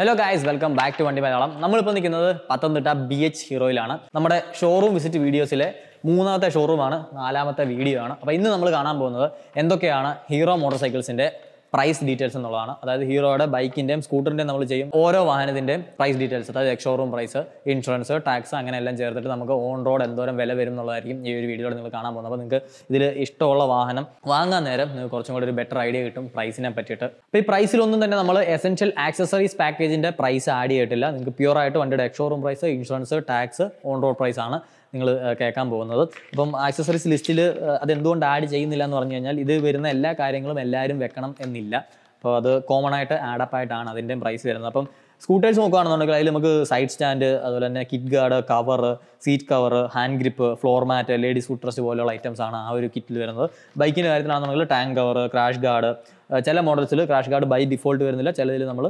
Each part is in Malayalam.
hello guys welcome back to വണ്ടി മലയാളം നമ്മളിപ്പോൾ നിൽക്കുന്നത് പത്തനംതിട്ട ബി എച്ച് ഹീറോയിലാണ് നമ്മുടെ ഷോറൂം വിസിറ്റ് വീഡിയോസിലെ മൂന്നാമത്തെ ഷോറൂമാണ് നാലാമത്തെ വീഡിയോ ആണ് അപ്പോൾ ഇന്ന് നമ്മൾ കാണാൻ പോകുന്നത് എന്തൊക്കെയാണ് ഹീറോ മോട്ടോർ സൈക്കിൾസിൻ്റെ പ്രൈസ് ഡീറ്റെയിൽസ് എന്നുള്ളതാണ് അതായത് ഹീറോയുടെ ബൈക്കിൻ്റെയും സ്കൂട്ടറിൻ്റെയും നമ്മൾ ചെയ്യും ഓരോ വാഹനത്തിൻ്റെയും പ്രൈസ് ഡീറ്റെയിൽസ് അതായത് ഷോറൂം പ്രൈസ് ഇൻഷുറൻസ് ടാക്സ് അങ്ങനെ എല്ലാം ചേർത്തിട്ട് നമുക്ക് ഓൺ റോഡ് എന്തോരം വില വരും എന്നുള്ളതായിരിക്കും ഈ ഒരു വീഡിയോയിൽ നിങ്ങൾ കാണാൻ പോകുന്നത് അപ്പോൾ നിങ്ങൾക്ക് ഇതിൽ ഇഷ്ടമുള്ള വാഹനം വാങ്ങാൻ നേരം നിങ്ങൾക്ക് കുറച്ചും കൂടി ഒരു ബെറ്റർ ഐഡിയ കിട്ടും പ്രൈസിനെ പറ്റിയിട്ട് അപ്പോൾ ഈ പ്രൈസിലൊന്നും തന്നെ നമ്മൾ എസെൻഷ്യൽ ആക്സസറീസ് പാക്കേജിൻ്റെ പ്രൈസ് ആഡ് ചെയ്തിട്ടില്ല നിങ്ങൾക്ക് പ്യുവർ ആയിട്ട് വണ്ടിയുടെ ex showroom price insurance tax on road price ആണ് നിങ്ങൾ കേൾക്കാൻ പോകുന്നത് അപ്പം ആക്സസറീസ് ലിസ്റ്റിൽ അതെന്തുകൊണ്ട് ആഡ് ചെയ്യുന്നില്ല എന്ന് പറഞ്ഞു കഴിഞ്ഞാൽ ഇത് വരുന്ന എല്ലാ കാര്യങ്ങളും എല്ലാവരും വെക്കണം എന്നില്ല അപ്പോൾ അത് കോമൺ ആയിട്ട് ആഡപ്പ് ആയിട്ടാണ് അതിൻ്റെ പ്രൈസ് വരുന്നത് അപ്പം സ്കൂട്ടേഴ്സ് നോക്കുകയാണെന്നുണ്ടെങ്കിൽ അതിൽ നമുക്ക് സൈഡ് സ്റ്റാൻഡ് അതുപോലെ തന്നെ kit guard cover seat cover hand grip floor mat ladies footrest പോലെയുള്ള ഐറ്റംസ് ആണ് ആ ഒരു കിറ്റിൽ വരുന്നത് ബൈക്കിൻ്റെ കാര്യത്തിലാണെന്നുണ്ടെങ്കിൽ ടാങ്ക് കവർ ക്രാഷ് ഗാർഡ് ചില മോഡൽസിൽ ക്രാഷ് ഗാർഡ് ബൈ ഡിഫോൾട്ട് വരുന്നില്ല ചിലതിൽ നമ്മൾ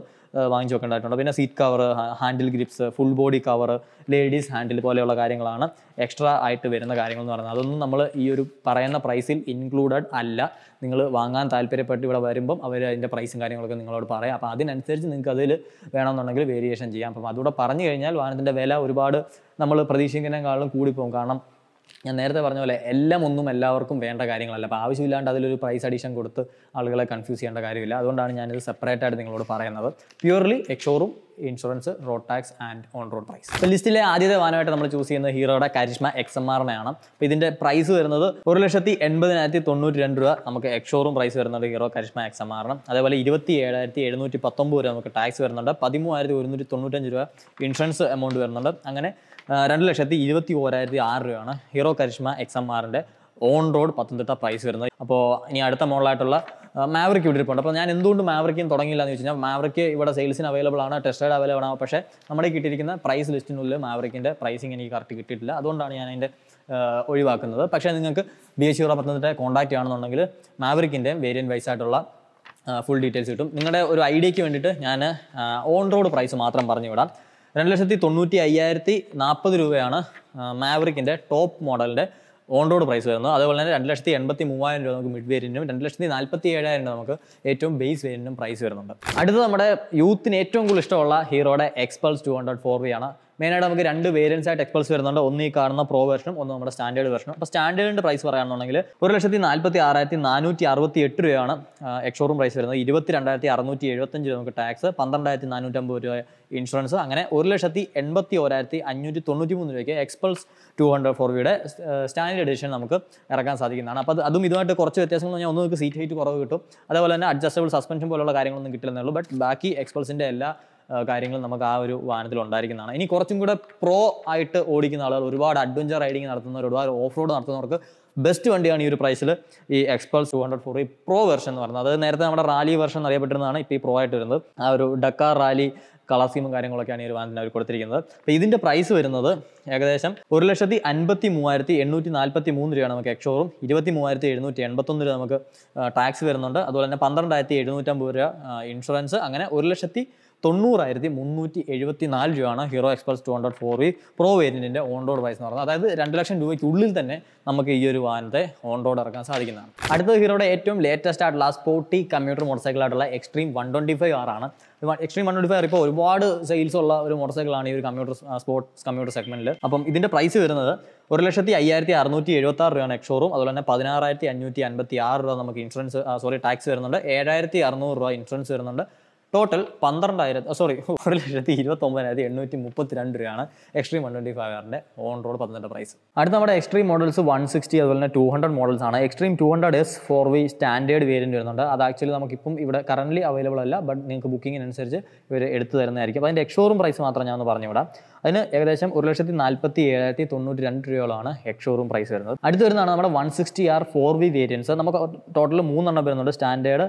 വാങ്ങിച്ചു വെക്കേണ്ടതായിട്ടുണ്ട് പിന്നെ seat cover handle grips full body cover ladies handle പോലെയുള്ള കാര്യങ്ങളാണ് എക്സ്ട്രാ ആയിട്ട് വരുന്ന കാര്യങ്ങൾ എന്ന് പറയുന്നത് അതൊന്നും നമ്മൾ ഈ ഒരു പറയുന്ന പ്രൈസിൽ ഇൻക്ലൂഡഡ് അല്ല നിങ്ങൾ വാങ്ങാൻ താല്പര്യപ്പെട്ട് ഇവിടെ വരുമ്പം അവർ അതിൻ്റെ പ്രൈസും കാര്യങ്ങളൊക്കെ നിങ്ങളോട് പറയാം അപ്പോൾ അതിനനുസരിച്ച് നിങ്ങൾക്ക് അതിൽ വേണമെന്നുണ്ടെങ്കിൽ വേരിയേഷൻ ചെയ്യാം അപ്പം അതുകൂടെ പറഞ്ഞു കഴിഞ്ഞാൽ വാഹനത്തിൻ്റെ വില ഒരുപാട് നമ്മൾ പ്രതീക്ഷിക്കുന്നതിനേക്കാളും കൂടിപ്പോകും കാരണം ഞാൻ നേരത്തെ പറഞ്ഞ പോലെ എല്ലാം ഒന്നും എല്ലാവർക്കും വേണ്ട കാര്യങ്ങളല്ല അപ്പോൾ ആവശ്യമില്ലാണ്ട് അതിലൊരു പ്രൈസ് അഡീഷൻ കൊടുത്ത് ആളുകളെ കൺഫ്യൂസ് ചെയ്യേണ്ട കാര്യമില്ല അതുകൊണ്ടാണ് ഞാനിത് സെപ്പറേറ്റ് ആയിട്ട് നിങ്ങളോട് പറയുന്നത് purely ex showroom insurance road tax and on road price ലിസ്റ്റിലെ ആദ്യത്തെ വാനമായിട്ട് നമ്മൾ ചൂസ് ചെയ്യുന്നത് ഹീറോയുടെ കാരിഷ്മ എക്സ് എം ആറിനെയാണ് അപ്പോൾ ഇതിൻ്റെ പ്രൈസ് വരുന്നത് ഒരു ലക്ഷത്തി എൺപതിനായിരത്തി തൊണ്ണൂറ്റി രണ്ട് രൂപ നമുക്ക് എക്സോറും പ്രൈസ് വരുന്നുണ്ട് ഹീറോ കാരിഷ്മ എക്സ് എം ആറിന് അതേപോലെ ഇരുപത്തി ഏഴായിരത്തി എഴുന്നൂറ്റി പത്തൊമ്പത് രൂപ നമുക്ക് ടാക്സ് വരുന്നുണ്ട് പതിമൂവായിരത്തി ഒരുന്നൂറ്റി തൊണ്ണൂറ്റഞ്ച് രൂപ ഇൻഷുറൻസ് എമൗണ്ട് വരുന്നുണ്ട് അങ്ങനെ രണ്ട് ലക്ഷത്തി ഇരുപത്തി ഓരായിരത്തി ആറ് രൂപയാണ് ഹീറോ കരിഷ്മ എക്സ് എം ആറിൻ്റെ ഓൺ റോഡ് പത്തനംതിട്ട പ്രൈസ് വരുന്നത് അപ്പോൾ ഇനി അടുത്ത മോഡലായിട്ടുള്ള മാവറിക്ക് ഇവിടെ ഇരിപ്പുണ്ട് അപ്പോൾ ഞാൻ എന്തുകൊണ്ട് മാവറിക്കും തുടങ്ങിയില്ല എന്ന് വെച്ചാൽ മാവറിക്ക് ഇവിടെ സെയിൽസിന് അവൈലബിൾ ആണ് ടെസ്റ്റ് അവൈലബിൾ ആണ് പക്ഷേ നമ്മുടെ കിട്ടിയിരിക്കുന്ന പ്രൈസ് ലിസ്റ്റിനുള്ളിൽ മാവറിക്കിൻ്റെ പ്രൈസിങ് എനിക്ക് കറക്റ്റ് കിട്ടിയിട്ടില്ല അതുകൊണ്ടാണ് ഞാൻ അതിൻ്റെ ഒഴിവാക്കുന്നത് പക്ഷേ നിങ്ങൾക്ക് B S Euro Pathanamthitta contact ആണെന്നുണ്ടെങ്കിൽ മാവറിക്കിൻ്റെ വേരിയൻറ്റ് വൈസ് ആയിട്ടുള്ള ഫുൾ ഡീറ്റെയിൽസ് കിട്ടും നിങ്ങളുടെ ഒരു ഐഡിയയ്ക്ക് വേണ്ടിയിട്ട് ഞാൻ ഓൺ റോഡ് പ്രൈസ് മാത്രം പറഞ്ഞു വിടാം രണ്ട് ലക്ഷത്തി തൊണ്ണൂറ്റി അയ്യായിരത്തി നാൽപ്പത് രൂപയാണ് മാവറിക്കിൻ്റെ ടോപ്പ് മോഡലിൻ്റെ ഓൺ റോഡ് പ്രൈസ് വരുന്നു അതുപോലെ തന്നെ രണ്ട് ലക്ഷത്തി എൺപത്തി മൂവായിരം രൂപ നമുക്ക് മിഡ് വേരിയൻറ്റും രണ്ട് ലക്ഷത്തി നാൽപ്പത്തി ഏഴായിരം രൂപ നമുക്ക് ഏറ്റവും ബേസ് വേരിയൻറ്റും പ്രൈസ് വരുന്നുണ്ട് അടുത്ത നമ്മുടെ യൂത്തിന് ഏറ്റവും കൂടുതൽ ഇഷ്ടമുള്ള ഹീറോയുടെ Xpulse two hundred four V ആണ് മെയിനായിട്ട് നമുക്ക് രണ്ട് വേരിയൻസ് ആയിട്ട് എക്സ്പൾസ് വരുന്നുണ്ട് ഒന്ന് ഈ കാണുന്ന പ്രോ വേർഷനും ഒന്ന് നമ്മുടെ സ്റ്റാൻഡേർഡ് വേർഷനും അപ്പോൾ സ്റ്റാൻഡേർഡിൻ്റെ പ്രൈസ് പറയുകയാണെന്നുണ്ടെങ്കിൽ ഒരു ലക്ഷത്തി നാൽപ്പത്തി ആറായിരത്തി നാനൂറ്റി അറുപത്തി എട്ട് രൂപയാണ് എക്സോറും പ്രൈസ് വരുന്നത് ഇരുപത്തി രണ്ടായിരത്തി അറുന്നൂറ്റി എഴുപത്തഞ്ച് രൂപ നമുക്ക് ടാക്സ് പന്ത്രണ്ടായിരത്തി നാനൂറ്റമ്പത് രൂപ ഇൻഷുറൻസ് അങ്ങനെ ഒരു ലക്ഷത്തി എൺപത്തി ഓരായിരത്തി അഞ്ഞൂറ്റി തൊണ്ണൂറ്റി മൂന്ന് രൂപയ്ക്ക് എക്സ്പൾസ് ടു ഹൺഡ്രഡ് ഫോർ വിയുടെ സ്റ്റാൻഡേർഡ് എഡിഷൻ നമുക്ക് ഇറക്കാൻ സാധിക്കുന്നതാണ് അപ്പോൾ അതും ഇതുമായിട്ട് കുറച്ച് വ്യത്യാസങ്ങൾ പറഞ്ഞാൽ ഒന്ന് നമുക്ക് സീറ്റ് ഹൈറ്റ് കുറവ് കിട്ടും അതേപോലെ തന്നെ അഡ്ജസ്റ്റബിൾ സസ്പെൻഷൻ പോലുള്ള കാര്യങ്ങളൊന്നും കിട്ടില്ലെന്നുള്ളൂ ബട്ട് ബാക്കി എക്സ്പൾസിൻ്റെ എല്ലാ കാര്യങ്ങൾ നമുക്ക് ആ ഒരു വാഹനത്തിൽ ഉണ്ടായിരിക്കുന്നതാണ് ഇനി കുറച്ചും കൂടെ പ്രോ ആയിട്ട് ഓടിക്കുന്ന ആളുകൾ ഒരുപാട് അഡ്വഞ്ചർ റൈഡിങ് നടത്തുന്നവർ ഒരുപാട് ഓഫ് റോഡ് നടത്തുന്നവർക്ക് ബെസ്റ്റ് വണ്ടിയാണ് ഈ ഒരു പ്രൈസിൽ ഈ എക്സ്പൾസ് ടു ഹൺഡ്രഡ് ഫോർ ഈ പ്രോ വെർഷൻ എന്ന് പറയുന്നത് അത് നേരത്തെ നമ്മുടെ റാലി വെർഷൻ അറിയപ്പെട്ടിരുന്നതാണ് ഇപ്പോൾ ഈ പ്രോ ആയിട്ട് വരുന്നത് ആ ഒരു ഡക്കാർ റാലി കളർ സ്കീമും കാര്യങ്ങളൊക്കെയാണ് ഈ ഒരു വാഹനത്തിന് അവർ കൊടുത്തിരിക്കുന്നത് അപ്പോൾ ഇതിൻ്റെ പ്രൈസ് വരുന്നത് ഏകദേശം ഒരു ലക്ഷത്തി അൻപത്തി മൂവായിരത്തി എണ്ണൂറ്റി നാൽപ്പത്തി മൂന്ന് രൂപയാണ് നമുക്ക് എക്സോറും ഇരുപത്തി മൂവായിരത്തി എഴുന്നൂറ്റി എൺപത്തൊന്ന് രൂപ നമുക്ക് ടാക്സ് വരുന്നുണ്ട് അതുപോലെ തന്നെ പന്ത്രണ്ടായിരത്തി എഴുന്നൂറ്റമ്പത് രൂപ ഇൻഷുറൻസ് അങ്ങനെ ഒരു ലക്ഷത്തി തൊണ്ണൂറായിരത്തി മുന്നൂറ്റി എഴുപത്തി നാല് രൂപയാണ് Hero Xpulse two hundred four V pro വേരിയൻറ്റിൻ്റെ ഓൺ റോഡ് പ്രൈസ് എന്ന് പറയുന്നത് അതായത് രണ്ട് ലക്ഷം രൂപയ്ക്കുള്ളിൽ തന്നെ നമുക്ക് ഈ ഒരു വാഹനത്തെ ഓൺ റോഡ് ഇറക്കാൻ സാധിക്കുന്നതാണ് അടുത്ത ഹീറോയുടെ ഏറ്റവും ലേറ്റസ്റ്റ് ആയിട്ടുള്ള സ്പോർട്ടി കമ്പ്യൂട്ടർ മോട്ടോർ ആയിട്ടുള്ള എക്സ്ട്രീം വൺ ട്വൻറ്റി ഫൈവ് ആറാണ് എക്സ്ട്രീം വൺ ട്വൻറ്റി ഫൈവ് ഇപ്പോൾ ഒരുപാട് സെയിൽസ് ഉള്ള ഒരു മോട്ടോർ സൈക്കിളാണ് ഈ ഒരു കമ്പ്യൂട്ടർ സ്പോർട്സ് കമ്പ്യൂട്ടർ സെഗ്മെൻറ്റിൽ അപ്പം ഇതിൻ്റെ പ്രൈസ് വരുന്നത് ഒരു ലക്ഷത്തി അയ്യായിരത്തി അറുന്നൂറ്റി എഴുപത്തി ആറ് രൂപയാണ് എക്ഷോറും അതുപോലെ തന്നെ പതിനാറായിരത്തി അഞ്ഞൂറ്റി അൻപത്തി ആറ് രൂപ നമുക്ക് ഇൻഷുറൻസ് സോറി ടാക്സ് വരുന്നുണ്ട് ഏഴായിരത്തി അറുന്നൂറ് രൂപ ഇൻഷുറൻസ് വരുന്നുണ്ട് ടോട്ടൽ പന്ത്രണ്ടായിരത്തി സോറി ഒരു ലക്ഷത്തി ഇരുപത്തി ഒമ്പതിനായിരത്തി എണ്ണൂറ്റി മുപ്പത്തി രണ്ട് രൂപയാണ് എക്സ്ട്രീം വൺ ട്വന്റി ഫൈവ് ആറിന്റെ ഓൺ റോഡ് പന്ത്രണ്ട് പ്രൈസ് അടുത്ത നമ്മുടെ എക്സ്ട്രീം മോഡൽസ് വൺ സിക്സ്റ്റി അതുപോലെ തന്നെ ടു ഹൺഡ്രഡ് മോഡൽസ് ആണ് Xtreme two hundred S four V standard variant വരുന്നുണ്ട് അത് ആക്ച്വലി നമുക്കിപ്പം ഇവിടെ കറന്റ് അവൈലബിൾ അല്ല ബട്ട് നിങ്ങൾക്ക് ബുക്കിങ്ങിനനുസരിച്ച് ഇവർ എടുത്തു തരുന്നതായിരിക്കും അപ്പോൾ അതിൻ്റെ എക്സ്ഷോറും പ്രൈസ് മാത്രം ഞാൻ ഒന്ന് പറഞ്ഞുവിടാം അതിന് ഏകദേശം ഒരു ലക്ഷത്തി നാൽപ്പത്തി ഏഴായിരത്തി തൊണ്ണൂറ്റി രണ്ട് രൂപയോളമാണ് എക്സ്ഷോറും പ്രൈസ് വരുന്നത് അടുത്ത് വരുന്നതാണ് നമ്മുടെ one sixty R four V variants നമുക്ക് ടോട്ടൽ മൂന്നെണ്ണം വരുന്നുണ്ട് സ്റ്റാൻഡേർഡ്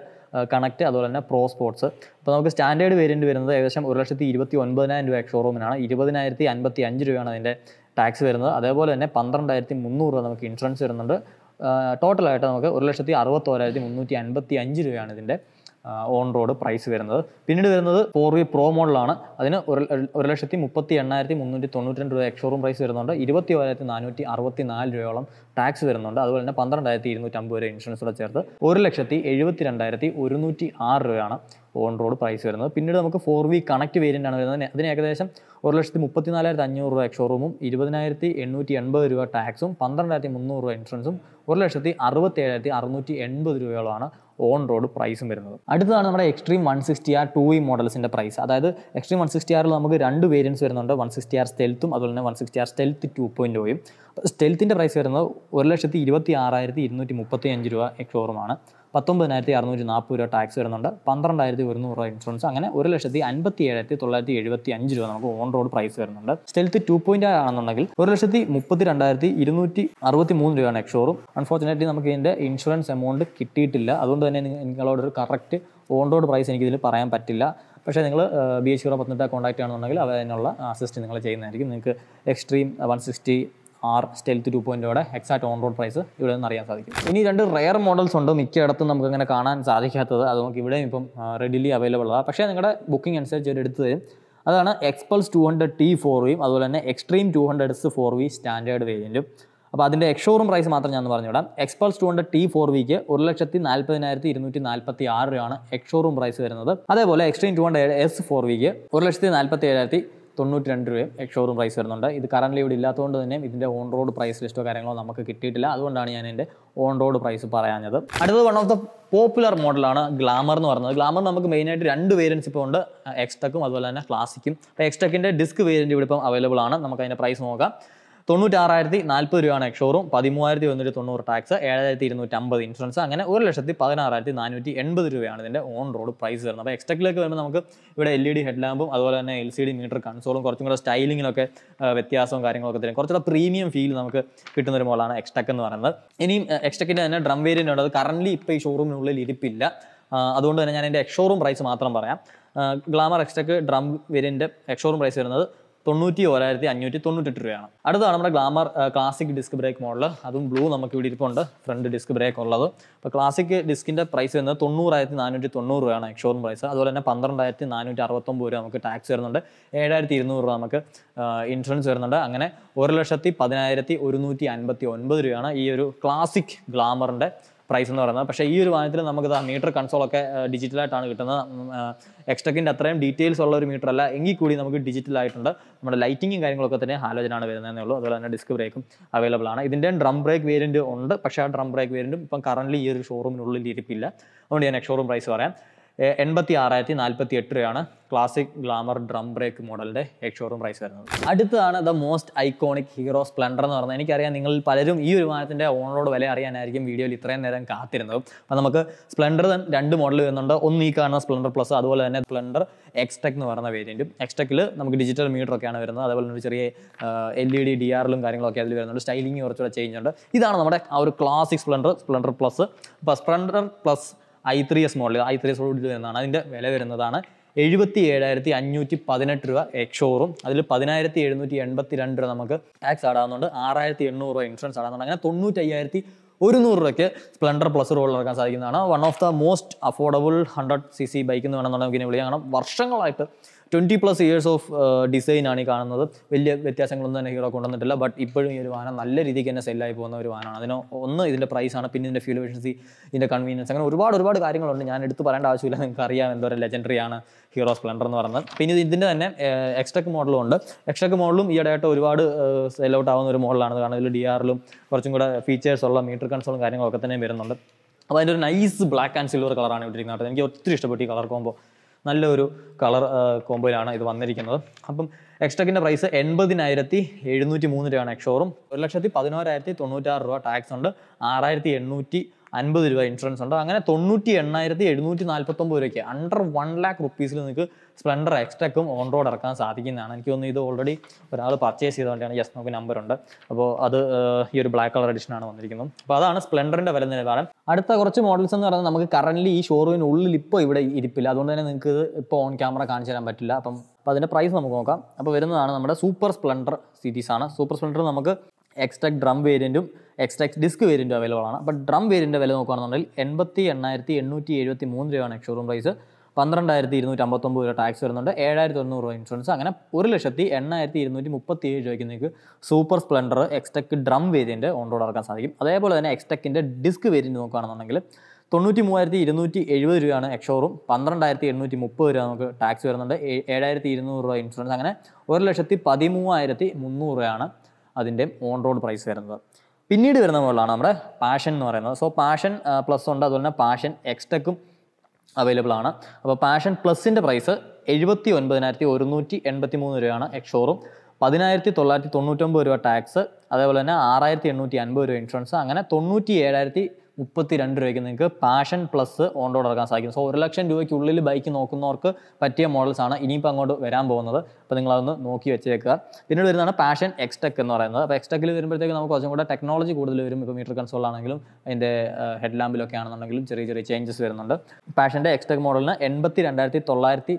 കണക്ട് അതുപോലെ തന്നെ പ്രോ സ്പോർട്സ് അപ്പോൾ നമുക്ക് സ്റ്റാൻഡേർഡ് വേരിയൻറ്റ് വരുന്നത് ഏകദേശം ഒരു ലക്ഷത്തി ഇരുപത്തി ഒൻപതിനായിരം രൂപ ഷോറൂമിനാണ് ഇരുപതിനായിരത്തി അൻപത്തി അഞ്ച് രൂപയാണ് അതിൻ്റെ ടാക്സ് വരുന്നത് അതേപോലെ തന്നെ പന്ത്രണ്ടായിരത്തി മുന്നൂറ് രൂപ നമുക്ക് ഇൻഷുറൻസ് വരുന്നുണ്ട് ടോട്ടലായിട്ട് നമുക്ക് ഒരു ലക്ഷത്തി അറുപത്തോരായിരത്തി മുന്നൂറ്റി അൻപത്തി അഞ്ച് രൂപയാണ് ഇതിൻ്റെ ഓൺ റോഡ് പ്രൈസ് വരുന്നത് പിന്നീട് വരുന്നത് ഫോർ വി പ്രോ മോഡലാണ് അതിന് ഒരു ലക്ഷത്തി മുപ്പത്തി എണ്ണായിരത്തി മുന്നൂറ്റി തൊണ്ണൂറ്റി രണ്ട് രൂപ എക്സോറൂം പ്രൈസ് വരുന്നുണ്ട് ഇരുപത്തി ഒരായിരത്തി നാനൂറ്റി അറുപത്തി നാല് രൂപയോളം ടാക്സ് വരുന്നുണ്ട് അതുപോലെ തന്നെ പന്ത്രണ്ടായിരത്തി ഇരുന്നൂറ്റമ്പത് രൂപ ഇൻഷുറൻസ് കൂടെ ചേർത്ത് ഒരു ലക്ഷത്തി എഴുപത്തി രണ്ടായിരത്തി ഒരുന്നൂറ്റി ആറ് രൂപയാണ് ഓൺ റോഡ് പ്രൈസ് വരുന്നത് പിന്നീട് നമുക്ക് ഫോർ വി കണക്ട് വേരിയൻ്റ് ആണ് വരുന്നത് അതിന് ഏകദേശം ഒരു ലക്ഷത്തി മുപ്പത്തി നാലായിരത്തി അഞ്ഞൂറ് രൂപ എക്സോറൂമും ഇരുപതിനായിരത്തി എണ്ണൂറ്റി എൺപത് രൂപ ടാക്സും പന്ത്രണ്ടായിരത്തി മുന്നൂറ് രൂപ ഇൻഷുറൻസും ഒരു ലക്ഷത്തി അറുപത്തി ഏഴായിരത്തി അറുന്നൂറ്റി എൺപത് രൂപയോളമാണ് ഓൺ റോഡ് പ്രൈസും വരുന്നത് അടുത്തതാണ് നമ്മുടെ Xtreme one sixty R two E മോഡൽസിൻ്റെ പ്രൈസ് അതായത് എക്സ്ട്രീം വൺ സിക്സ്റ്റി ആറിൽ നമുക്ക് രണ്ട് വേരിയൻസ് വരുന്നുണ്ട് വൺ സിക്സ്റ്റി ആർ സ്റ്റെൽത്തും അതുപോലെ തന്നെ one sixty R stealth two point ഓയും സ്റ്റെൽത്തിൻ്റെ പ്രൈസ് വരുന്നത് ഒരു ലക്ഷത്തി ഇരുപത്തി ആറായിരത്തി ഇരുന്നൂറ്റി മുപ്പത്തി അഞ്ച് രൂപ എക്സോറുമാണ് പത്തൊമ്പതിനായിരത്തി അറുന്നൂറ്റി നാൽപ്പത് രൂപ ടാക്സ് വരുന്നുണ്ട് പന്ത്രണ്ടായിരത്തി ഒരുന്നൂറ് രൂപ ഇൻഷുറൻസ് അങ്ങനെ ഒരു ലക്ഷത്തി അൻപത്തി ഏഴായിരത്തി തൊള്ളായിരത്തി എഴുപത്തി അഞ്ച് രൂപ നമുക്ക് ഓൺ റോഡ് പ്രൈസ് വരുന്നുണ്ട് സ്റ്റെൽത്ത് ടു പോയിന്റ് ആണെന്നുണ്ടെങ്കിൽ ഒരു ലക്ഷത്തി മുപ്പത്തി രണ്ടായിരത്തി ഇരുന്നൂറ്റി അറുപത്തി മൂന്ന് രൂപയാണ് എക്സോറും അൺഫോർച്ചുനേറ്റ്ലി നമുക്ക് ഇതിൻ്റെ ഇൻഷുറൻസ് എമൗണ്ട് കിട്ടിയിട്ടില്ല അതുകൊണ്ട് തന്നെ നിങ്ങളോട് ഒരു കറക്റ്റ് ഓൺ റോഡ് പ്രൈസ് എനിക്കിതിൽ പറയാൻ പറ്റില്ല പക്ഷേ നിങ്ങൾ B H Hero Pathanamthitta contact ആണെന്നുണ്ടെങ്കിൽ അതിനുള്ള അസിസ്റ്റ് നിങ്ങൾ ചെയ്യുന്നതായിരിക്കും നിങ്ങൾക്ക് Xtreme one sixty R stealth two പോയിൻറ്റോടെ എക്സാക്ട് ഓൺ റോഡ് പ്രൈസ് ഇവിടെ നിന്ന് അറിയാൻ സാധിക്കും ഇനി രണ്ട് റെയർ മോഡൽസ് ഉണ്ട് മിക്കയിടത്തും നമുക്ക് അങ്ങനെ കാണാൻ സാധിക്കാത്തത് അത് നമുക്ക് ഇവിടെയും ഇപ്പം റെഡിലി അവൈലബിൾ ആണ് പക്ഷേ നിങ്ങളുടെ ബുക്കിംഗ് അനുസരിച്ച് ഒരു എടുത്ത് തരും അതാണ് Xpulse two hundred T four അതുപോലെ തന്നെ Xtreme two hundred S four V standard വേരിയൻറ്റും അപ്പോൾ അതിൻ്റെ എക്സ്ഷോറും പ്രൈസ് മാത്രം ഞാൻ പറഞ്ഞുവിടാം Xpulse two hundred T four വിക്ക് ഒരു ലക്ഷത്തി നാൽപ്പതിനായിരത്തി ഇരുന്നൂറ്റി നാൽപ്പത്തി ആറ് രൂപയാണ് എക്സ്ഷോറും പ്രൈസ് വരുന്നത് അതേപോലെ Xtreme two hundred S four വിക്ക് ഒരു ലക്ഷത്തി നാൽപ്പത്തി ഏഴായിരത്തി തൊണ്ണൂറ്റി രണ്ട് രൂപയും ഷോറൂം പ്രൈസ് വരുന്നുണ്ട് ഇത് കറൻ്റ് ഇവിടെ ഇല്ലാത്തതുകൊണ്ട് തന്നെ ഇതിൻ്റെ ഓൺ റോഡ് പ്രൈസ് ലിസ്റ്റോ കാര്യങ്ങളോ നമുക്ക് കിട്ടിയിട്ടില്ല അതുകൊണ്ടാണ് ഞാൻ എൻ്റെ ഓൺ റോഡ് പ്രൈസ് പറയാഞ്ഞത് അടുത്തത് വൺ ഓഫ് ദ പോപ്പുലർ മോഡലാണ് ഗ്ലാമർ എന്ന് പറയുന്നത് ഗ്ലാമർ നമുക്ക് മെയിനായിട്ട് രണ്ട് വേരിയൻസ് ഇപ്പോൾ ഉണ്ട് എക്സ്റ്റക്കും അതുപോലെ തന്നെ ക്ലാസിക്കും അപ്പോൾ എക്സ്റ്റക്കിൻ്റെ ഡിസ്ക് വേരിയൻറ്റ് ഇവിടെ ഇപ്പം അവൈലബിൾ ആണ് നമുക്ക് അതിൻ്റെ പ്രൈസ് നോക്കാം തൊണ്ണൂറ്റാറായിരത്തി നാൽപ്പത് രൂപയാണ് എക്ഷോറും പതിമൂവായിരത്തി ഒന്നൂറ്റി തൊണ്ണൂറ് ടാക്സ് ഏഴായിരത്തി ഇരുന്നൂറ്റി അമ്പത് ഇൻഷുറൻസ് അങ്ങനെ ഒരു ലക്ഷത്തി പതിനാറായിരത്തി നാനൂറ്റി എൺപത് രൂപയാണ് ഇതിൻ്റെ ഓൺ റോഡ് പ്രൈസ് വരുന്നത് അപ്പോൾ എക്സ്ട്രക്കിലേക്ക് വരുമ്പോൾ നമുക്ക് ഇവിടെ എൽ ഇ ഡി ഹെഡ്ലാമ്പും അതുപോലെ തന്നെ എൽ സി ഡി മീറ്റർ കൺസോളും കുറച്ചും കൂടെ സ്റ്റൈലിങ്ങിലൊക്കെ വ്യത്യാസവും കാര്യങ്ങളൊക്കെ തരും കുറച്ചുകൂടെ പ്രീമിയം ഫീൽ നമുക്ക് കിട്ടുന്ന ഒരു മോളാണ് എക്സ്റ്റക്ക് എന്ന് പറയുന്നത് ഇനിയും എക്സ്ട്രക്കിൻ്റെ തന്നെ ഡ്രം വേരിയൻ്റ് ഉണ്ട് അത് കറൻലി ഇപ്പോൾ ഈ ഷോറൂമിനുള്ളിൽ ഇരിപ്പില്ല അതുകൊണ്ട് തന്നെ ഞാൻ എൻ്റെ എക്ഷോറൂം പ്രൈസ് മാത്രം പറയാം ഗ്ലാമർ എക്സ്ട്രക്ക് ഡ്രം വേരിയൻ്റെ എക്ഷോറൂം പ്രൈസ് വരുന്നത് തൊണ്ണൂറ്റി ഓരായിരത്തി അഞ്ഞൂറ്റി തൊണ്ണൂറ്റി എട്ട് രൂപയാണ് അടുത്താണ് നമ്മുടെ Glamour classic disc brake model അതും ബ്ലൂ നമുക്ക് ഇവിടെ ഇരിപ്പുണ്ട് ഫ്രണ്ട് ഡിസ്ക് ബ്രേക്ക് ഉള്ളത് അപ്പോൾ ക്ലാസിക് ഡിസ്കിൻ്റെ പ്രൈസ് വരുന്നത് തൊണ്ണൂറായിരത്തി നാനൂറ്റി തൊണ്ണൂറ് രൂപയാണ് എക്സ്ഷോറും പ്രൈസ് അതുപോലെ തന്നെ പന്ത്രണ്ടായിരത്തി നാനൂറ്റി അറുപത്തൊമ്പത് രൂപ നമുക്ക് ടാക്സ് വരുന്നുണ്ട് ഏഴായിരത്തി ഇരുന്നൂറ് രൂപ നമുക്ക് ഇൻഷുറൻസ് വരുന്നുണ്ട് അങ്ങനെ ഒരു ലക്ഷത്തി പതിനായിരത്തി ഒരുന്നൂറ്റി അൻപത്തി ഒൻപത് രൂപയാണ് ഈ ഒരു ക്ലാസിക് ഗ്ലാമറിൻ്റെ പ്രൈസ് എന്ന് പറയുന്നത് പക്ഷേ ഈ ഒരു വാഹനത്തിൽ നമുക്ക് മീറ്റർ കൺസോളൊക്കെ ഡിജിറ്റലായിട്ടാണ് കിട്ടുന്നത് എക്സ്ട്രക്കിൻ്റെ അത്രയും ഡീറ്റെയിൽസ് ഉള്ള ഒരു മീറ്റർ അല്ല എങ്കിൽ കൂടി നമുക്ക് ഡിജിറ്റലായിട്ടുണ്ട് നമ്മുടെ ലൈറ്റിങ്ങും കാര്യങ്ങളൊക്കെ തന്നെ ഹാലോജനാണ് വരുന്നതെന്നേ ഉള്ളൂ അതുപോലെ തന്നെ ഡിസ്ക് ബ്രേക്കും അവൈലബിൾ ആണ് ഇതിൻ്റെ ഡ്രം ബ്രേക്ക് വേരിയൻറ്റ് ഉണ്ട് പക്ഷേ ആ ഡ്രം ബ്രേക്ക് വേരിയൻറ്റും ഇപ്പം കറൻറ്റ്ലി ഈ ഒരു ഷോറൂമിനുള്ളിൽ ഇരിപ്പില്ല അതുകൊണ്ട് ഞാൻ ഷോറൂം പ്രൈസ് പറയാം എൺപത്തി ആറായിരത്തി നാൽപ്പത്തി എട്ട് രൂപയാണ് ക്ലാസിക് ഗ്ലാമർ ഡ്രം ബ്രേക്ക് മോഡലിൻ്റെ എക്സ്ഷോറും പ്രൈസ് വരുന്നത് അടുത്തതാണ് the most iconic Hero Splendor എന്ന് പറഞ്ഞാൽ എനിക്കറിയാം നിങ്ങൾ പലരും ഈ ഒരു വിമാനത്തിൻ്റെ ഓണറോട് വില അറിയാനായിരിക്കും വീഡിയോയിൽ ഇത്രയും നേരം കാത്തിരുന്നത് അപ്പോൾ നമുക്ക് സ്പ്ലെൻഡർ രണ്ട് മോഡൽ വരുന്നുണ്ട് ഒന്ന് ഈ കാണുന്ന സ്പ്ലെൻഡർ പ്ലസ് അതുപോലെ തന്നെ സ്പ്ലെൻഡർ എക്സ്ടെക് എന്ന് പറയുന്ന വേരിയൻറ്റും എക്സ്ടെക്കിൽ നമുക്ക് ഡിജിറ്റൽ മീറ്ററൊക്കെയാണ് വരുന്നത് അതുപോലെ തന്നെ ചെറിയ L E D e D ആറിലും കാര്യങ്ങളൊക്കെ അതിൽ വരുന്നുണ്ട് സ്റ്റൈലിംഗ് കുറച്ചുകൂടെ ചേഞ്ച് ഉണ്ട് ഇതാണ് നമ്മുടെ ആ ഒരു ക്ലാസിക് സ്പ്ലെൻഡർ സ്പ്ലെൻഡർ പ്ലസ് അപ്പോൾ Splendor plus I three S model I three S model വരുന്നതാണ് അതിൻ്റെ വില വരുന്നതാണ് എഴുപത്തി ഏഴായിരത്തി അഞ്ഞൂറ്റി പതിനെട്ട് രൂപ എക്ഷോറും അതിൽ പതിനായിരത്തി എഴുന്നൂറ്റി എൺപത്തി രണ്ട് രൂപ നമുക്ക് ടാക്സ് ആടാവുന്നുണ്ട് ആറായിരത്തി എണ്ണൂറ് രൂപ ഇൻഷുറൻസ് ആടാവുന്നുണ്ട് അങ്ങനെ തൊണ്ണൂറ്റി അയ്യായിരത്തി ഒരുന്നൂറ് രൂപയ്ക്ക് സ്പ്ലെൻഡർ പ്ലസ് റോൾ ഇറക്കാൻ സാധിക്കുന്നതാണ് one of the most affordable hundred C C bike എന്ന് വേണമെന്നുണ്ടെങ്കിൽ വിളിക്കാം കാരണം വർഷങ്ങളായിട്ട് twenty plus years of design ആണ് ഈ കാണുന്നത് വലിയ വ്യത്യാസങ്ങളൊന്നും തന്നെ ഹീറോ കൊണ്ടുവന്നിട്ടില്ല ബട്ട് ഇപ്പോഴും ഈ ഒരു വാഹനം നല്ല രീതിക്ക് തന്നെ സെല്ലായി പോകുന്ന ഒരു വാഹനമാണ് അതിന് ഒന്ന് ഇതിൻ്റെ പ്രൈസാണ് പിന്നെ ഇതിൻ്റെ ഫ്യൂൽ എഫിഷ്യൻസി ഇതിൻ്റെ കൺവീനിയൻസ് അങ്ങനെ ഒരുപാട് ഒരുപാട് കാര്യങ്ങളുണ്ട് ഞാൻ എടുത്ത് പറയേണ്ട ആവശ്യമില്ല നിങ്ങൾക്ക് അറിയാം എന്തോ ലെജൻഡറി ആണ് ഹീറോ സ്പ്ലെൻഡർ എന്ന് പറയുന്നത് പിന്നെ ഇതിൻ്റെ തന്നെ എക്സ്ട്രക് മോഡലും ഉണ്ട് എക്സ്ട്രക് മോഡലും ഈ ഇടയായിട്ട് ഒരുപാട് സെൽ ഔട്ട് ആവുന്ന ഒരു മോഡലാണ് കാരണം ഇതിൽ ഡി ആറിലും കുറച്ചും കൂടെ ഫീച്ചേഴ്സ് ഉള്ള മീറ്റർ കൺസോളും കാര്യങ്ങളൊക്കെ തന്നെ വരുന്നുണ്ട് അപ്പോൾ അതിൻ്റെ ഒരു നൈസ് ബ്ലാക്ക് ആൻഡ് സിൽവർ കളറാണ് ഇട്ടിരിക്കുന്നത് എനിക്ക് ഒത്തിരി ഇഷ്ടപ്പെട്ടു ഈ കളർ കോമ്പോ നല്ലൊരു കളർ കോമ്പോയിലാണ് ഇത് വന്നിരിക്കുന്നത് അപ്പം എക്സ്ട്രക്കിൻ്റെ പ്രൈസ് എൺപതിനായിരത്തി എഴുന്നൂറ്റി മൂന്ന് രൂപയാണ് എക്സോറും ഒരു ലക്ഷത്തി പതിനോരായിരത്തി തൊണ്ണൂറ്റാറ് രൂപ ടാക്സ് ഉണ്ട് ആറായിരത്തി എണ്ണൂറ്റി അൻപത് രൂപ ഇൻഷുറൻസ് ഉണ്ട് അങ്ങനെ തൊണ്ണൂറ്റി എണ്ണായിരത്തി എഴുന്നൂറ്റി നാൽപ്പത്തൊമ്പത് രൂപയ്ക്ക് അണ്ടർ വൺ ലാക്ക് റുപ്പീസിൽ നിങ്ങൾക്ക് സ്പ്ലെൻഡർ എക്സ്ട്രക്കും ഓൺ റോഡ് ഇറക്കാൻ സാധിക്കുന്നതാണ് എനിക്ക് തോന്നുന്നു ഇത് ഓൾറെഡി ഒരാൾ പർച്ചേസ് ചെയ്ത വണ്ടിയാണ് ജസ്റ്റ് നോക്ക് നമ്പർ ഉണ്ട് അപ്പോൾ അത് ഈ ഒരു ബ്ലാക്ക് കളർ എഡിഷൻ ആണ് വന്നിരിക്കുന്നത് അപ്പോൾ അതാണ് സ്പ്ലെൻഡറിൻ്റെ വില നിലവാരം അടുത്ത കുറച്ച് മോഡൽസ് എന്ന് പറയുന്നത് നമുക്ക് കറൻ്റ് ഈ ഷോറൂമിനുള്ളിൽ ഇപ്പോൾ ഇവിടെ ഇരിപ്പില്ല അതുകൊണ്ട് തന്നെ നിങ്ങൾക്ക് ഇത് ഇപ്പോൾ ഓൺ ക്യാമറ കാണിച്ചു തരാൻ പറ്റില്ല അപ്പം അപ്പോൾ അതിൻ്റെ പ്രൈസ് നമുക്ക് നോക്കാം അപ്പോൾ വരുന്നതാണ് നമ്മുടെ സൂപ്പർ സ്പ്ലെൻഡർ സീരീസ് ആണ് സൂപ്പർ സ്പ്ലെൻഡർ നമുക്ക് എക്സ്ട്രാക്ട് ഡ്രം വേരിയൻറ്റും എക്സ്ട്രാക്ട് ഡിസ്ക് വേരിയൻറ്റ് അവൈലബിൾ ആണ് അപ്പം ഡ്രം വേരിയൻ്റെ വില നോക്കുകയാണെന്നുണ്ടെങ്കിൽ എൺപത്തി എണ്ണായിരത്തി എണ്ണൂറ്റി എഴുപത്തി മൂന്ന് രൂപയാണ് ഷോറൂം പ്രൈസ് പന്ത്രണ്ടായിരത്തി ഇരുന്നൂറ്റി അമ്പത്തൊമ്പത് രൂപ ടാക്സ് വരുന്നുണ്ട് ഏഴായിരത്തി തൊണ്ണൂറ് രൂപ ഇൻഷുറൻസ് അങ്ങനെ ഒരു ലക്ഷത്തി എണ്ണായിരത്തി ഇരുന്നൂറ്റി മുപ്പത്തി ഏഴ് രൂപയ്ക്ക് നിങ്ങൾക്ക് super Splendor Xtec drum variant on road ഇറക്കാൻ സാധിക്കും അതേപോലെ തന്നെ എക്സ്റ്റെക്കിൻ്റെ ഡിസ്ക് വേരിയൻറ്റ് നോക്കുകയാണെന്നുണ്ടെങ്കിൽ തൊണ്ണൂറ്റി മൂവായിരത്തി ഇരുന്നൂറ്റി എഴുപത് രൂപയാണ് എക്ഷോറും പന്ത്രണ്ടായിരത്തി എണ്ണൂറ്റി മുപ്പത് രൂപ നമുക്ക് ടാക്സ് വരുന്നുണ്ട് ഏഴായിരത്തി ഇരുന്നൂറ് രൂപ ഇൻഷുറൻസ് അങ്ങനെ ഒരു ലക്ഷത്തി പതിമൂവായിരത്തി മുന്നൂറ് രൂപയാണ് അതിൻ്റെ ഓൺ റോഡ് പ്രൈസ് വരുന്നത് പിന്നീട് വരുന്ന മോഡലാണ് നമ്മുടെ പാഷൻ എന്ന് പറയുന്നത് സോ പാഷൻ പ്ലസ് ഉണ്ട് അതുപോലെ തന്നെ പാഷൻ എക്സ്റ്റെക്കും അവൈലബിൾ ആണ് അപ്പോൾ പാഷൻ പ്ലസിൻ്റെ പ്രൈസ് എഴുപത്തി ഒൻപതിനായിരത്തി ഒരുന്നൂറ്റി എൺപത്തി മൂന്ന് രൂപയാണ് എക്സ്ഷോറും പതിനായിരത്തി തൊള്ളായിരത്തി തൊണ്ണൂറ്റൊമ്പത് രൂപ ടാക്സ് അതേപോലെ തന്നെ ആറായിരത്തി എണ്ണൂറ്റി അൻപത് രൂപ ഇൻഷുറൻസ് അങ്ങനെ തൊണ്ണൂറ്റി ഏഴായിരത്തി മുപ്പത്തി രണ്ട് രൂപയ്ക്ക് നിങ്ങൾക്ക് പാഷൻ പ്ലസ് ഓൺ റോഡ് ഇറക്കാൻ സാധിക്കും സോ ഒരു ലക്ഷം രൂപയ്ക്കുള്ളിൽ ബൈക്ക് നോക്കുന്നവർക്ക് പറ്റിയ മോഡൽസാണ് ഇനിയിപ്പോൾ അങ്ങോട്ട് വരാൻ പോകുന്നത് അപ്പോൾ നിങ്ങളതൊന്ന് നോക്കി വെച്ചേക്കുക പിന്നീട് വരുന്നതാണ് പാഷൻ എക്സ്ടെക് എന്ന് പറയുന്നത് അപ്പോൾ എക്സ്ടെക്കിൽ വരുമ്പോഴത്തേക്ക് നമുക്ക് കുറച്ചും കൂടെ ടെക്നോളജി കൂടുതൽ വരും ഇപ്പോൾ മീറ്റർ കൺസോൾ ആണെങ്കിലും അതിൻ്റെ ഹെഡ് ലാമ്പിലൊക്കെ ആണെന്നുണ്ടെങ്കിലും ചെറിയ ചെറിയ ചേഞ്ചസ് വരുന്നുണ്ട് പാഷൻ്റെ എക്സ്ടെക് മോഡലിന് എൺപത്തി രണ്ടായിരത്തി തൊള്ളായിരത്തി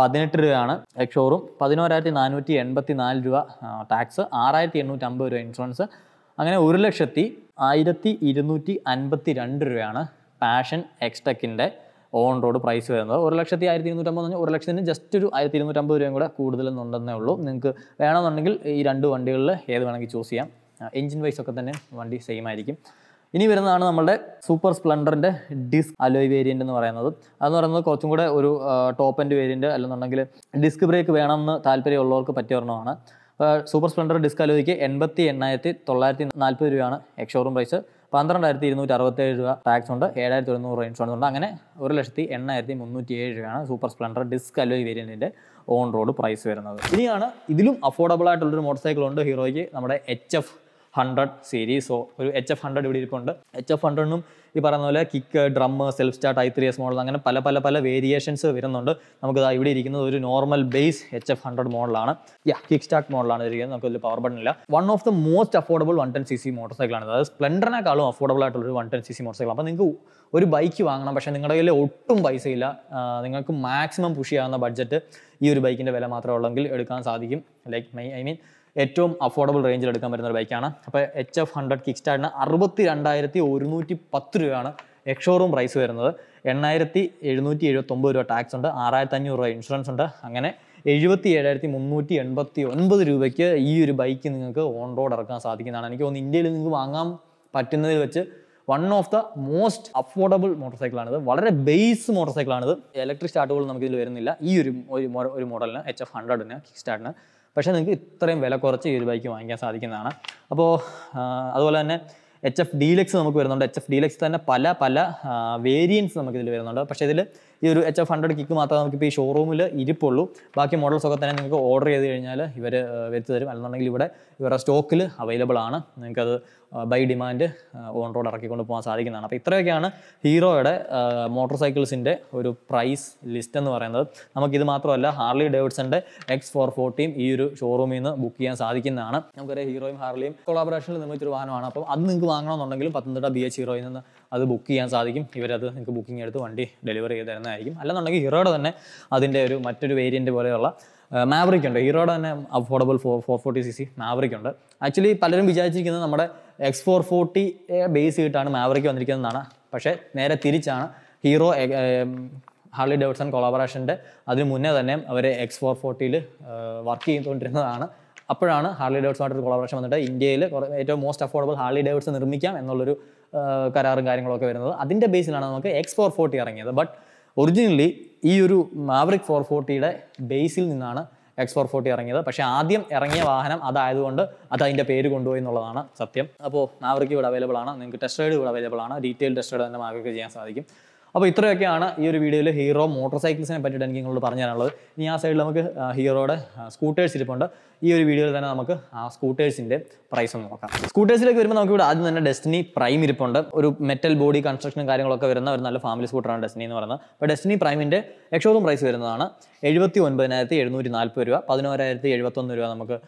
പതിനെട്ട് രൂപയാണ് എക്ഷോറും പതിനോരായിരത്തി നാനൂറ്റി എൺപത്തി നാല് രൂപ ടാക്സ് ആറായിരത്തി എണ്ണൂറ്റമ്പത് രൂപ ഇൻഷുറൻസ് അങ്ങനെ ഒരു ലക്ഷത്തി ആയിരത്തി ഇരുന്നൂറ്റി അൻപത്തി രണ്ട് രൂപയാണ് പാഷൻ എക്സ്ടെക്കിൻ്റെ ഓൺ റോഡ് പ്രൈസ് വരുന്നത് ഒരു ലക്ഷത്തി ആയിരത്തി ഇരുന്നൂറ്റമ്പത് പറഞ്ഞാൽ ഒരു ലക്ഷത്തിന് ജസ്റ്റ് ഒരു ആയിരത്തി ഇരുന്നൂറ്റമ്പത് രൂപയും കൂടെ കൂടുതലെന്നുണ്ടെന്നേ ഉള്ളൂ നിങ്ങൾക്ക് വേണമെന്നുണ്ടെങ്കിൽ ഈ രണ്ട് വണ്ടികളിൽ ഏത് വേണമെങ്കിൽ ചൂസ് ചെയ്യാം എഞ്ചിൻ വൈസ് ഒക്കെ തന്നെ വണ്ടി സെയിം ആയിരിക്കും ഇനി വരുന്നതാണ് നമ്മുടെ സൂപ്പർ സ്പ്ലെൻഡറിൻ്റെ ഡിസ്ക് അലോയ് വേരിയൻ്റ് എന്ന് പറയുന്നത് അതെന്ന് പറയുന്നത് കുറച്ചും കൂടെ ഒരു ടോപ്പ് എൻഡ് വേരിയൻ്റ് അല്ലെന്നുണ്ടെങ്കിൽ ഡിസ്ക് ബ്രേക്ക് വേണമെന്ന് താല്പര്യമുള്ളവർക്ക് പറ്റിയ ഒരെണ്ണമാണ് സൂപ്പർ സ്പ്ലെൻഡർ ഡിസ്ക് അലോയ്ക്ക് എൺപത്തി എണ്ണായിരത്തി തൊള്ളായിരത്തി നാൽപ്പത് രൂപയാണ് എക്സോറും പ്രൈസ് പന്ത്രണ്ടായിരത്തി ഇരുന്നൂറ്റി അറുപത്തേഴ് രൂപ ടാക്സ് ഉണ്ട് ഏഴായിരത്തി ഒരുന്നൂറ് ഇൻഷുറൻസ് ഉണ്ട് അങ്ങനെ ഒരു ലക്ഷത്തി എണ്ണായിരത്തി മുന്നൂറ്റി ഏഴ് രൂപയാണ് സൂപ്പർ സ്പ്ലെൻഡർ ഡിസ്ക് അലോയ് വേരിയൻറ്റിൻ്റെ ഓൺ റോഡ് പ്രൈസ് വരുന്നത് ഇനിയാണ് ഇതിലും അഫോർഡബിൾ ആയിട്ടുള്ളൊരു മോട്ടോർ സൈക്കിൾ ഉണ്ട് ഹീറോയ്ക്ക് നമ്മുടെ എച്ച് എഫ് ഹൺഡ്രഡ് സീരീസോ ഒരു എച്ച് എഫ് ഹൺഡ്രഡ് ഇവിടെ ഇരിപ്പുണ്ട് എച്ച് എഫ് ഹൺഡ്രഡിനും ഈ പറയുന്ന പോലെ kick drum self start I three S model അങ്ങനെ പല പല പല വേരിയേഷൻസ് വരുന്നുണ്ട് നമുക്ക് ഇവിടെ ഇരിക്കുന്നത് ഒരു normal base H F hundred മോഡലാണ് യാ കിക്ക് സ്റ്റാർട്ട് മോഡലാണ് ഇരിക്കുന്നത് നമുക്ക് വലിയ പവർ ബട്ടൺ ഇല്ല one of the most affordable one ten C C motor ആണ് അതായത് സ്പ്ലെൻഡറിനെക്കാളും അഫോർഡബിൾ ആയിട്ടുള്ള ഒരു one ten C C motorcycle അപ്പോൾ നിങ്ങൾക്ക് ഒരു ബൈക്ക് വാങ്ങണം പക്ഷേ നിങ്ങളുടെ കയ്യിൽ ഒട്ടും പൈസയില്ല നിങ്ങൾക്ക് മാക്സിമം പുഷ് ചെയ്യാവുന്ന ബഡ്ജറ്റ് ഈ ഒരു ബൈക്കിൻ്റെ വില മാത്രമേ ഉള്ളെങ്കിൽ എടുക്കാൻ സാധിക്കും ലൈക്ക് മൈ ഐ മീൻ ഏറ്റവും അഫോർഡബിൾ റേഞ്ചിൽ എടുക്കാൻ പറ്റുന്ന ഒരു ബൈക്കാണ് അപ്പോൾ എച്ച് എഫ് ഹൺഡ്രഡ് കിക്ക് സ്റ്റാർട്ടിന് അറുപത്തി രണ്ടായിരത്തി ഒരുന്നൂറ്റി പത്ത് രൂപയാണ് എക്ഷോറൂം പ്രൈസ് വരുന്നത് എണ്ണായിരത്തി എഴുന്നൂറ്റി എഴുപത്തൊമ്പത് രൂപ ടാക്സ് ഉണ്ട് ആറായിരത്തി അഞ്ഞൂറ് രൂപ ഇൻഷുറൻസ് ഉണ്ട് അങ്ങനെ എഴുപത്തി ഏഴായിരത്തി മുന്നൂറ്റി എൺപത്തി ഒൻപത് രൂപയ്ക്ക് ഈ ഒരു ബൈക്ക് നിങ്ങൾക്ക് ഓൺ റോഡ് ഇറക്കാൻ സാധിക്കുന്നതാണ് എനിക്ക് തോന്നുന്നു ഇന്ത്യയിൽ നിങ്ങൾക്ക് വാങ്ങാൻ പറ്റുന്നതിൽ വെച്ച് one of the most affordable motor സൈക്കിളാണിത് വളരെ ബേസ് മോട്ടോർ സൈക്കിളാണിത് ഇലക്ട്രിക് സ്റ്റാർട്ടുകൾ നമുക്ക് ഇതിൽ വരുന്നില്ല ഈ ഒരു ഒരു മോഡലിന് എച്ച് എഫ് ഹൺഡ്രഡിന് കിക്ക് സ്റ്റാർട്ടിന് പക്ഷേ നിങ്ങൾക്ക് ഇത്രയും വില കുറച്ച് ഈ ഒരു ബൈക്ക് വാങ്ങിക്കാൻ സാധിക്കുന്നതാണ് അപ്പോൾ അതുപോലെ തന്നെ എച്ച് എഫ് ഡീലക്സ് നമുക്ക് വരുന്നുണ്ട് എച്ച് എഫ് ഡീലക്സ് തന്നെ പല പല വേരിയൻസ് നമുക്കിതിൽ വരുന്നുണ്ട് പക്ഷേ ഇതിൽ ഈ ഒരു എച്ച് എഫ് ഹൺഡ്രഡ് കിക്ക് മാത്രമേ നമുക്കിപ്പോൾ ഈ ഷോറൂമിൽ ഇരിപ്പുള്ളൂ ബാക്കി മോഡൽസ് ഒക്കെ തന്നെ നിങ്ങൾക്ക് ഓർഡർ ചെയ്ത് കഴിഞ്ഞാൽ ഇവർ വരുത്തി തരും അല്ലെന്നുണ്ടെങ്കിൽ ഇവിടെ ഇവരുടെ സ്റ്റോക്കിൽ അവൈലബിൾ ആണ് നിങ്ങൾക്കത് ബൈ ഡിമാൻഡ് ഓൺ റോഡ് ഇറക്കിക്കൊണ്ട് പോകാൻ സാധിക്കുന്നതാണ് അപ്പോൾ ഇത്രയൊക്കെയാണ് ഹീറോയുടെ മോട്ടോർ സൈക്കിൾസിൻ്റെ ഒരു പ്രൈസ് ലിസ്റ്റ് എന്ന് പറയുന്നത് നമുക്കിത് മാത്രമല്ല ഹാർലി ഡേവിഡ്സൻ്റെ എക്സ് ഫോർ ഫോർട്ടിയും ഈ ഒരു ഷോറൂമിൽ നിന്ന് ബുക്ക് ചെയ്യാൻ സാധിക്കുന്നതാണ് നമുക്കറിയാം ഹീറോയും ഹാർലിയും കൊളാബറേഷനിൽ നിർമ്മിച്ചൊരു വാഹനമാണ് അപ്പോൾ അത് നിങ്ങൾക്ക് വാങ്ങണമെന്നുണ്ടെങ്കിലും പത്തനംതിട്ട ബി എച്ച് ഹീറോയിൽ നിന്ന് അത് ബുക്ക് ചെയ്യാൻ സാധിക്കും ഇവരത് നിങ്ങൾക്ക് ബുക്കിംഗ് എടുത്ത് വണ്ടി ഡെലിവറി ചെയ്ത് തരുന്നതായിരിക്കും അല്ലെന്നുണ്ടെങ്കിൽ ഹീറോയുടെ തന്നെ അതിൻ്റെ ഒരു മറ്റൊരു വേരിയൻറ്റ് പോലെയുള്ള മാവറിക് ഉണ്ട് ഹീറോയുടെ തന്നെ affordable four four forty C C Mavrick ഉണ്ട് ആക്ച്വലി പലരും വിചാരിച്ചിരിക്കുന്നത് നമ്മുടെ എക്സ് ഫോർ ഫോർട്ടി ബേസ് ചെയ്തിട്ടാണ് മാവറിക്ക് വന്നിരിക്കുന്നതെന്നാണ് പക്ഷേ നേരെ തിരിച്ചാണ് ഹീറോ ഹാർലി ഡേവിഡ്സൺ കൊളാബറേഷൻ്റെ അതിന് മുന്നേ തന്നെ അവർ എക്സ് ഫോർ ഫോർട്ടിയിൽ വർക്ക് ചെയ്തുകൊണ്ടിരുന്നതാണ് അപ്പോഴാണ് ഹാർലി ഡേവിഡ്സണായിട്ടൊരു കൊളാബറേഷൻ വന്നിട്ട് ഇന്ത്യയിൽ ഏറ്റവും മോസ്റ്റ് അഫോർഡബിൾ ഹാർലി ഡേവിഡ്സ് നിർമ്മിക്കാം എന്നുള്ളൊരു കരാറും കാര്യങ്ങളൊക്കെ വരുന്നത് അതിൻ്റെ ബേസിലാണ് നമുക്ക് എക്സ് ഫോർ ഫോർട്ടി ഇറങ്ങിയത് ബട്ട് ഒറിജിനലി ഈ ഒരു മാവറിക് ഫോർ ഫോർട്ടിയുടെ ബേസിൽ നിന്നാണ് എക്സ് ഫോർ ഫോർട്ടി ഇറങ്ങിയത് പക്ഷേ ആദ്യം ഇറങ്ങിയ വാഹനം അതായതുകൊണ്ട് അത് അതിൻ്റെ പേര് കൊണ്ടുപോയി എന്നുള്ളതാണ് സത്യം അപ്പോൾ മാവറിക്ക് ഇവിടെ അവൈലബിൾ ആണ് നിങ്ങൾക്ക് ടെസ്റ്റ് റൈഡ് ഇവിടെ അവൈലബിൾ ആണ് ഡീറ്റെയിൽ ടെസ്റ്റ് റൈഡ് തന്നെ മാവറിക്ക് ചെയ്യാൻ സാധിക്കും അപ്പോൾ ഇത്രയൊക്കെയാണ് ഈ ഒരു വീഡിയോയിൽ ഹീറോ മോട്ടോർ സൈക്കിൾസിനെ പറ്റിയിട്ട് എനിക്ക് നിങ്ങളോട് പറഞ്ഞു തരാനുള്ളത് ഇനി ആ സൈഡിൽ നമുക്ക് ഹീറോയുടെ സ്കൂട്ടേഴ്സ് ഇരിപ്പുണ്ട് ഈ ഒരു വീഡിയോയിൽ തന്നെ നമുക്ക് ആ സ്കൂട്ടേഴ്സിൻ്റെ പ്രൈസ് ഒന്ന് നോക്കാം സ്കൂട്ടേഴ്സിലേക്ക് വരുമ്പോൾ നമുക്ക് ഇവിടെ ആദ്യം തന്നെ ഡെസ്റ്റിനി പ്രൈം ഇരിപ്പുണ്ട് ഒരു മെറ്റൽ ബോഡി കൺസ്ട്രക്ഷനും കാര്യങ്ങളൊക്കെ വരുന്ന ഒരു നല്ല ഫാമിലി സ്കൂട്ടറാണ് ഡെസ്റ്റിനി എന്ന് പറയുന്നത് അപ്പോൾ ഡെസ്റ്റിനി പ്രൈമിൻ്റെ എക്ഷോറും പ്രൈസ് വരുന്നതാണ് എഴുപത്തി ഒൻപതിനായിരത്തി എഴുന്നൂറ്റി നാൽപ്പത് രൂപ പതിനോരായിരത്തി എഴുപത്തൊന്ന് രൂപ നമുക്ക്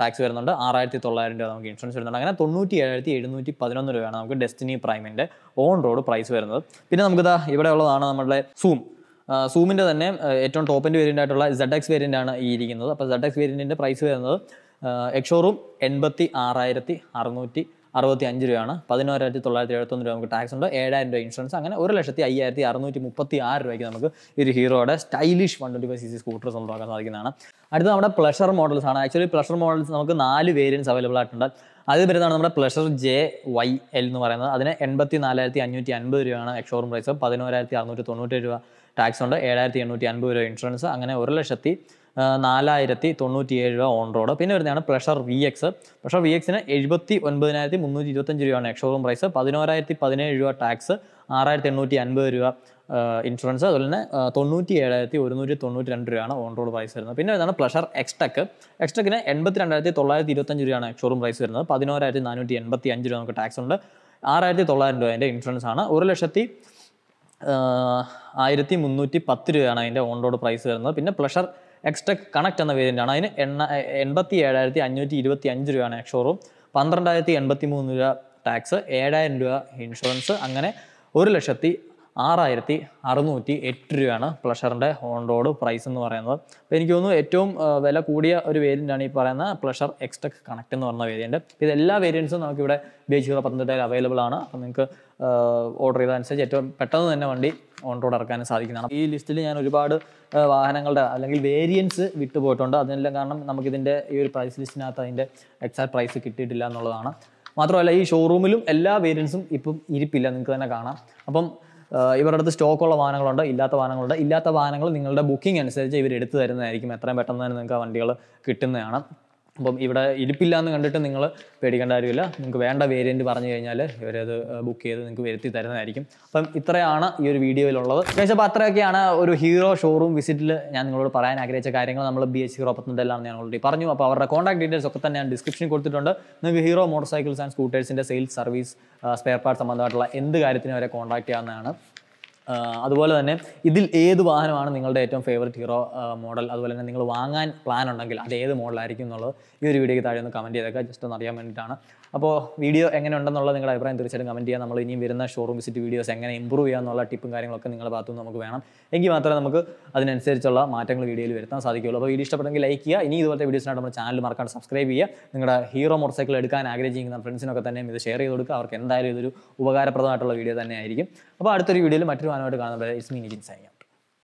ടാക്സ് വരുന്നുണ്ട് ആറായിരത്തി തൊള്ളായിരം രൂപ നമുക്ക് ഇൻഷുറൻസ് വരുന്നുണ്ട് അങ്ങനെ തൊണ്ണൂറ്റി ഏഴായിരത്തി എഴുന്നൂറ്റി പതിനൊന്ന് രൂപയാണ് നമുക്ക് ഡെസ്റ്റിനി പ്രൈമിൻ്റെ ഓൺ റോഡ് പ്രൈസ് വരുന്നത് പിന്നെ നമുക്ക് ഇതാ ഇവിടെ ഉള്ളതാണ് നമ്മുടെ സൂം സൂമിൻ്റെ തന്നെ ഏറ്റവും ടോപ്പിൻ്റെ വേരിയൻ്റ് ആയിട്ടുള്ള സെഡ് എക്സ് വേരിയൻ്റ് ആണ് ഈ ഇരിക്കുന്നത് അപ്പോൾ സെഡ് എക്സ് വേരിയൻറ്റിൻ്റെ പ്രൈസ് വരുന്നത് എക്ഷോറും എൺപത്തി ആറായിരത്തി അറുന്നൂറ്റി അറുപത്തി അഞ്ച് രൂപയാണ് പതിനോരായിരത്തി തൊള്ളായിരത്തി എഴുപത്തൊന്ന് രൂപ നമുക്ക് ടാക്സ് ഉണ്ട് ഏഴായിരം രൂപ ഇൻഷുറൻസ് അങ്ങനെ ഒരു ലക്ഷത്തി അയ്യായിരത്തി അറുന്നൂറ്റി മുപ്പത്തി ആറ് രൂപയ്ക്ക് നമുക്ക് ഒരു ഹീറോയുടെ stylish one twenty five C C scooter സ്വന്തമാക്കാൻ സാധിക്കുന്നതാണ് അടുത്ത നമ്മുടെ പ്ലഷർ മോഡൽസ് ആണ് ആക്ച്വലി പ്ലഷർ മോഡൽസ് നമുക്ക് നാല് വേരിയൻസ് അവൈലബിൾ ആയിട്ടുണ്ട് അത് വരുന്നതാണ് നമ്മുടെ പ്ലഷർ ജെ വൈ എൽ എന്ന് പറയുന്നത് അതിന് എൺപത്തി നാലായിരത്തി അഞ്ഞൂറ്റി അൻപത് രൂപയാണ് എക്സോറും പ്രൈസ് പതിനോരായിരത്തി അറുന്നൂറ്റി തൊണ്ണൂറ്റി രൂപ ടാക്സ് ഉണ്ട് ഏഴായിരത്തി എണ്ണൂറ്റി അൻപത് രൂപ ഇൻഷുറൻസ് അങ്ങനെ ഒരു ലക്ഷത്തി നാലായിരത്തി തൊണ്ണൂറ്റിയേഴ് രൂപ ഓൺ റോഡ് പിന്നെ വരുന്നതാണ് Pleasure V X Pleasure V എക്സിന് എഴുപത്തി ഒൻപതിനായിരത്തി മുന്നൂറ്റി ഇരുപത്തഞ്ച് രൂപയാണ് എക്സ്ഷോറൂം പ്രൈസ് പതിനോരായിരത്തി പതിനേഴ് രൂപ ടാക്സ് ആറായിരത്തി എണ്ണൂറ്റി അൻപത് രൂപ ഇൻഷുറൻസ് അതുപോലെ തന്നെ തൊണ്ണൂറ്റി ഏഴായിരത്തി ഒരുന്നൂറ്റി തൊണ്ണൂറ്റി രണ്ട് രൂപയാണ് ഓൺ റോഡ് പ്രൈസ് വരുന്നത് പിന്നെ വരുന്നതാണ് പ്ലഷർ എക്സ്ടെക് എക്സ്ടെക്കിന് എൺപത്തി രണ്ടായിരത്തി തൊള്ളായിരത്തി ഇരുപത്തഞ്ച് രൂപയാണ് ഷോറൂം പ്രൈസ് വരുന്നത് പതിനോരായിരത്തി നാനൂറ്റി എൺപത്തി അഞ്ച് രൂപ നമുക്ക് ടാക്സ് ഉണ്ട് ആറായിരത്തി തൊള്ളായിരം രൂപ അതിൻ്റെ ഇൻഷുറൻസ് ആണ് ഒരു ലക്ഷത്തി ആയിരത്തി മുന്നൂറ്റി പത്ത് രൂപയാണ് അതിൻ്റെ ഓൺ റോഡ് പ്രൈസ് വരുന്നത് പിന്നെ പ്ലഷർ എക്സ്ടെക് കണക്ട് എന്ന വേരിയൻ്റ് ആണ് അതിന് എണ്ണ എൺപത്തി ഏഴായിരത്തി അഞ്ഞൂറ്റി ഇരുപത്തി അഞ്ച് രൂപയാണ് ഷോറൂം പന്ത്രണ്ടായിരത്തി എൺപത്തി മൂന്ന് രൂപ ടാക്സ് ഏഴായിരം രൂപ ഇൻഷുറൻസ് അങ്ങനെ ഒരു ലക്ഷത്തി ആറായിരത്തി അറുന്നൂറ്റി എട്ട് രൂപയാണ് പ്ലഷറിൻ്റെ ഓൺ റോഡ് പ്രൈസ് എന്ന് പറയുന്നത് അപ്പോൾ എനിക്ക് തോന്നുന്നു ഏറ്റവും വില കൂടിയ ഒരു വേരിയൻ്റാണ് ഈ പറയുന്ന പ്ലഷർ എക്സ്റ്റെക് കണക്ട് എന്ന് പറയുന്ന വേരിയൻ്റ് എല്ലാ വേരിയൻസും നമുക്കിവിടെ ബേച്ചിറ പത്തനംതിട്ടയിൽ അവൈലബിൾ ആണ് അപ്പോൾ നിങ്ങൾക്ക് ഓർഡർ ചെയ്തതനുസരിച്ച് ഏറ്റവും പെട്ടെന്ന് തന്നെ വണ്ടി ഓൺ റോഡ് ഇറക്കാനും സാധിക്കുന്നതാണ് ഈ ലിസ്റ്റിൽ ഞാൻ ഒരുപാട് വാഹനങ്ങളുടെ അല്ലെങ്കിൽ വേരിയൻസ് വിട്ടുപോയിട്ടുണ്ട് അതിനെല്ലാം കാരണം നമുക്കിതിൻ്റെ ഈ ഒരു പ്രൈസ് ലിസ്റ്റിനകത്ത് അതിൻ്റെ എക്സാക്ട് പ്രൈസ് കിട്ടിയിട്ടില്ല എന്നുള്ളതാണ് മാത്രമല്ല ഈ ഷോറൂമിലും എല്ലാ വേരിയൻസും ഇപ്പം ഇരിപ്പില്ല നിങ്ങൾക്ക് തന്നെ കാണാം അപ്പം ഇവരുടെ അടുത്ത് സ്റ്റോക്കുള്ള വാഹനങ്ങളുണ്ട് ഇല്ലാത്ത വാഹനങ്ങളുണ്ട് ഇല്ലാത്ത വാഹനങ്ങൾ നിങ്ങളുടെ ബുക്കിംഗ് അനുസരിച്ച് ഇവർ എടുത്തു തരുന്നതായിരിക്കും എത്രയും പെട്ടെന്ന് തന്നെ നിങ്ങൾക്ക് ആ വണ്ടികൾ കിട്ടുന്നതാണ് അപ്പം ഇവിടെ ഇരിപ്പില്ല എന്ന് കണ്ടിട്ട് നിങ്ങൾ പേടിക്കേണ്ട കാര്യമില്ല നിങ്ങൾക്ക് വേണ്ട വേരിയൻറ്റ് പറഞ്ഞു കഴിഞ്ഞാൽ ഇവരത് ബുക്ക് ചെയ്ത് നിങ്ങൾക്ക് വരുത്തി തരുന്നതായിരിക്കും അപ്പം ഇത്രയാണ് ഈ ഒരു വീഡിയോയിലുള്ളത് പക്ഷേ അപ്പോൾ അത്രയൊക്കെയാണ് ഒരു ഹീറോ ഷോറൂം വിസിറ്റിൽ ഞാൻ നിങ്ങളോട് പറയാൻ ആഗ്രഹിച്ച കാര്യങ്ങൾ നമ്മൾ ബി എച്ച് ഹീറോ പത്തനംതിട്ടയിലാണ് ഞാൻ ഓൾറെഡി പറഞ്ഞു അപ്പോൾ അവരുടെ കോൺടാക്ട് ഡീറ്റെയിൽസ് ഒക്കെ തന്നെ ഞാൻ ഡിസ്ക്രിപ്ഷനിൽ കൊടുത്തിട്ടുണ്ട് നിങ്ങൾക്ക് ഹീറോ മോട്ടോർ സൈക്കിൾസ് ആൻഡ് സ്കൂട്ടേഴ്സിൻ്റെ സെയിൽസ് സർവീസ് സ്പെയർ പാർട്സ് സംബന്ധമായിട്ടുള്ള എന്ത് കാര്യത്തിനും അവരെ കോൺടാക്ട് ചെയ്യാവുന്നതാണ് അതുപോലെ തന്നെ ഇതിൽ ഏത് വാഹനമാണ് നിങ്ങളുടെ ഏറ്റവും ഫേവററ്റ് ഹീറോ മോഡൽ അതുപോലെ തന്നെ നിങ്ങൾ വാങ്ങാൻ പ്ലാൻ ഉണ്ടെങ്കിൽ അത് ഏത് മോഡലായിരിക്കും എന്നുള്ളത് ഈ ഒരു വീഡിയോയ്ക്ക് താഴെ ഒന്ന് കമൻറ്റ് ചെയ്തേക്കാം ജസ്റ്റ് ഒന്ന് അറിയാൻ വേണ്ടിയിട്ടാണ് അപ്പോൾ വീഡിയോ എങ്ങനെ ഉണ്ടെന്നുള്ള നിങ്ങളുടെ അഭിപ്രായം തീർച്ചയായിട്ടും കമൻറ്റ് ചെയ്യാം നമ്മൾ ഇനിയും വരുന്ന ഷോറൂം വിസിറ്റ് വീഡിയോസ് എങ്ങനെ ഇമ്പ്രൂവ് ചെയ്യാമെന്നുള്ള ടിപ്പും കാര്യങ്ങളൊക്കെ നിങ്ങളുടെ ഭാഗത്തുനിന്ന് നമുക്ക് വേണം എങ്കിൽ മാത്രമേ നമുക്ക് അതിനനുസരിച്ചുള്ള മാറ്റങ്ങൾ വീഡിയോയിൽ വരുത്താൻ സാധിക്കുകയുള്ളൂ അപ്പോൾ വീഡിയോ ഇഷ്ടപ്പെട്ടെങ്കിൽ ലൈക്ക് ചെയ്യുക ഇനി ഇതുപോലത്തെ വീഡിയോസിനായിട്ട് നമ്മുടെ ചാനൽ മറക്കാണ്ട് സബ്സ്ക്രൈബ് ചെയ്യുക നിങ്ങളുടെ ഹീറോ മോട്ടോർ സൈക്കിൾ എടുക്കാൻ ആഗ്രഹിക്കുന്ന ഫ്രണ്ട്സിനൊക്കെ തന്നെ ഇത് ഷെയർ ചെയ്ത് കൊടുക്കുക അവർക്ക് എന്തായാലും ഇതൊരു ഉപകാരപ്രദമായിട്ടുള്ള വീഡിയോ തന്നെയായിരിക്കും അപ്പോൾ അടുത്തൊരു വീഡിയോയിൽ മറ്റൊരു വാനമായിട്ട് കാണുന്നത് ഇറ്റ്സ് മീ നിജിൻ